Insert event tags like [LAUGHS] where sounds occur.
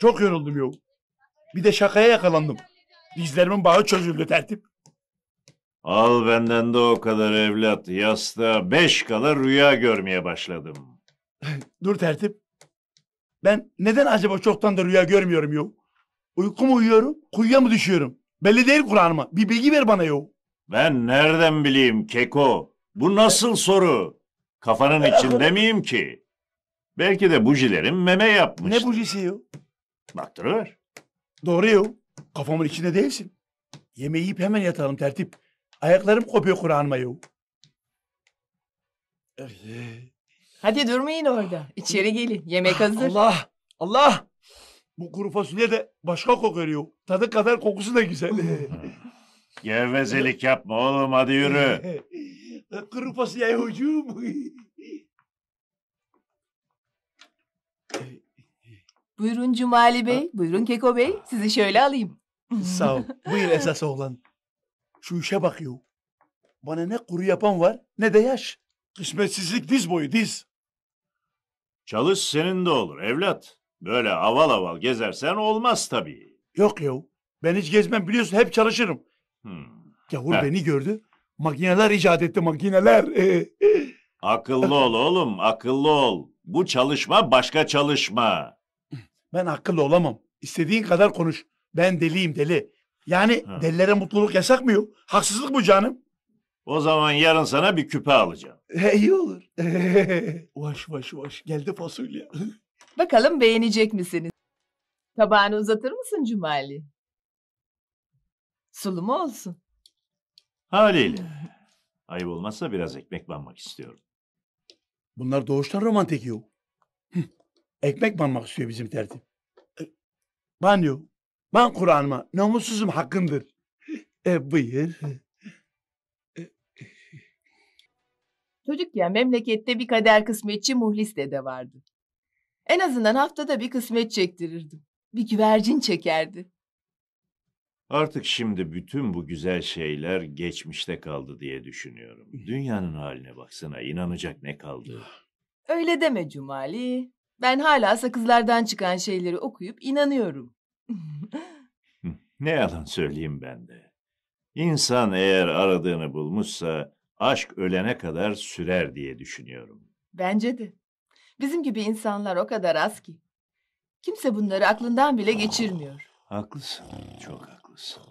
Çok yoruldum yok. Bir de şakaya yakalandım. Dizlerimin bağı çözüldü tertip. Al benden de o kadar evlat. Yasta beş kadar rüya görmeye başladım. [LAUGHS] Dur tertip. Ben neden acaba çoktan da rüya görmüyorum yok? Uyku mu uyuyorum, kuyuya mı düşüyorum? Belli değil Kur'an'ıma. Bir bilgi ver bana yok. Ben nereden bileyim Keko? Bu nasıl soru? Kafanın içinde miyim ki? Belki de bujilerin meme yapmış. Ne bujisi yo? Baktırıver. Doğru yu. Kafamın içinde değilsin. Yemeği yiyip hemen yatalım tertip. Ayaklarım kopuyor Kur'an'ıma yo. Hadi durmayın orada. İçeri gelin. Yemek hazır. Allah! Allah! Bu kuru fasulye de başka kokuyor yo. Tadı kadar kokusu da güzel. Gevezelik yapma oğlum hadi yürü. [LAUGHS] kuru fasulye hocam. Buyurun Cumali Bey, ha? buyurun Keko Bey. Sizi şöyle alayım. Sağ ol. Buyur esas oğlan. Şu işe bakıyor. Bana ne kuru yapan var ne de yaş. Kısmetsizlik diz boyu diz. Çalış senin de olur evlat. Böyle aval aval gezersen olmaz tabii. Yok yo. Ben hiç gezmem biliyorsun hep çalışırım. Hmm. Yavur ha. beni gördü. Makineler icat etti makineler. [LAUGHS] akıllı ol oğlum akıllı ol. Bu çalışma başka çalışma. Ben akıllı olamam. İstediğin kadar konuş. Ben deliyim deli. Yani ha. delilere mutluluk yasak mı yok? Haksızlık mı canım? O zaman yarın sana bir küpe alacağım. [LAUGHS] He, iyi olur. [LAUGHS] vaş vaş vaş geldi fasulye. [LAUGHS] Bakalım beğenecek misiniz? Tabağını uzatır mısın Cumali? Sulu mu olsun? Haliyle. Ayıp olmazsa biraz ekmek banmak istiyorum. Bunlar doğuştan romantik yok. Ekmek banmak istiyor bizim tertip. E, Banıyor. Ban Ben Kur'an'ıma namussuzum hakkımdır. E buyur. E, Çocukken memlekette bir kader kısmetçi muhlis dede vardı. En azından haftada bir kısmet çektirirdim. Bir güvercin çekerdi. Artık şimdi bütün bu güzel şeyler geçmişte kaldı diye düşünüyorum. Dünyanın haline baksana inanacak ne kaldı. Öyle deme Cumali. Ben hala sakızlardan çıkan şeyleri okuyup inanıyorum. Ne yalan söyleyeyim ben de. İnsan eğer aradığını bulmuşsa aşk ölene kadar sürer diye düşünüyorum. Bence de. Bizim gibi insanlar o kadar az ki. Kimse bunları aklından bile geçirmiyor. Haklısın, çok haklısın.